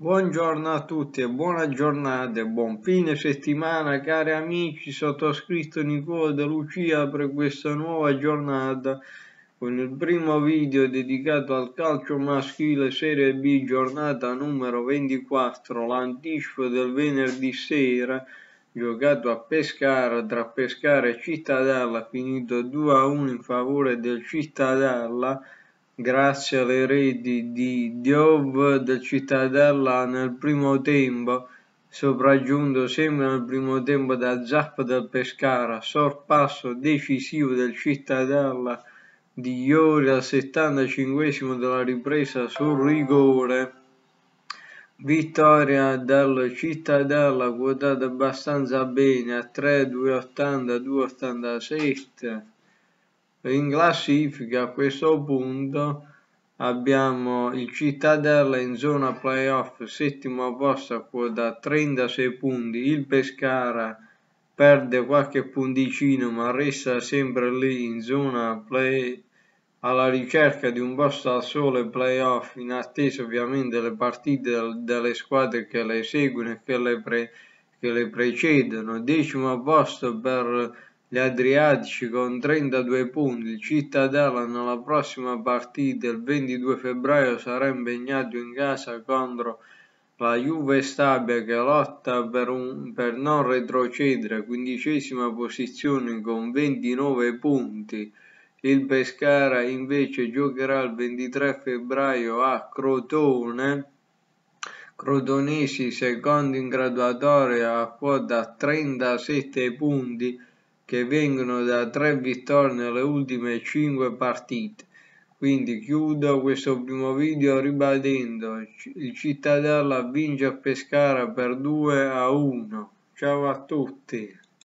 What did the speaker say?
Buongiorno a tutti e buona giornata e buon fine settimana cari amici sottoscritto Nicola De Lucia per questa nuova giornata con il primo video dedicato al calcio maschile Serie B giornata numero 24 l'anticipo del venerdì sera giocato a Pescara tra Pescara e Cittadella finito 2 a 1 in favore del Cittadella grazie alle reti di Diov del Cittadella nel primo tempo, sopraggiunto sempre nel primo tempo da Zappa del Pescara, sorpasso decisivo del Cittadella di Iori al 75 della ripresa sul rigore. Vittoria del Cittadella quotata abbastanza bene a 3, 2,80, 2,87 in classifica a questo punto abbiamo il Cittadella in zona playoff settimo posto da 36 punti il Pescara perde qualche punticino ma resta sempre lì in zona play alla ricerca di un posto al sole playoff in attesa ovviamente delle partite delle squadre che le seguono e che le, pre che le precedono decimo posto per l'Adriatici con 32 punti, il Cittadella nella prossima partita il 22 febbraio sarà impegnato in casa contro la Juve Stabia che lotta per, un, per non retrocedere, quindicesima posizione con 29 punti. Il Pescara invece giocherà il 23 febbraio a Crotone. Crotonesi secondo in graduatoria a quota 37 punti che vengono da tre vittorie nelle ultime cinque partite. Quindi chiudo questo primo video ribadendo, il Cittadella vince a Pescara per 2 a 1. Ciao a tutti!